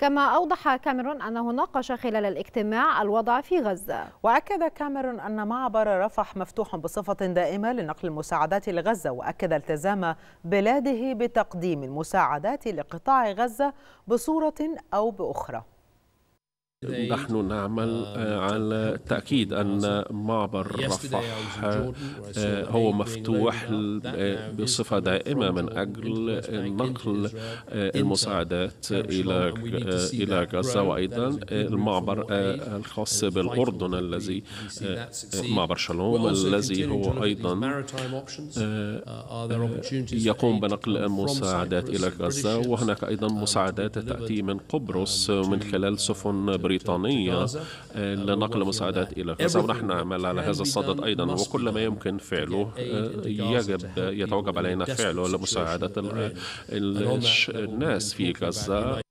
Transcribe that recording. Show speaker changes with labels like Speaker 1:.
Speaker 1: كما أوضح كاميرون أنه ناقش خلال الاجتماع الوضع في غزة وأكد كاميرون أن معبر رفح مفتوح بصفة دائمة لنقل المساعدات لغزة وأكد التزام بلاده بتقديم المساعدات لقطاع غزة بصورة أو بأخرى
Speaker 2: نحن نعمل آه، آه، على تأكيد أن معبر رفح آه، هو مفتوح uh, بصفة دائمة من أجل نقل المساعدات إلى إلى غزة وأيضا المعبر الخاص بالأردن الذي معبر شالوم الذي هو أيضا يقوم بنقل المساعدات إلى غزة وهناك أيضا مساعدات تأتي من uh, قبرص من خلال uh, سفن بريطانية بريطانية آه، آه، لنقل مساعدات إلى غزة ونحن نعمل على هذا الصدد أيضا وكل ما يمكن فعله آه، يجب يتوجب علينا فعله لمساعدة الناس في غزة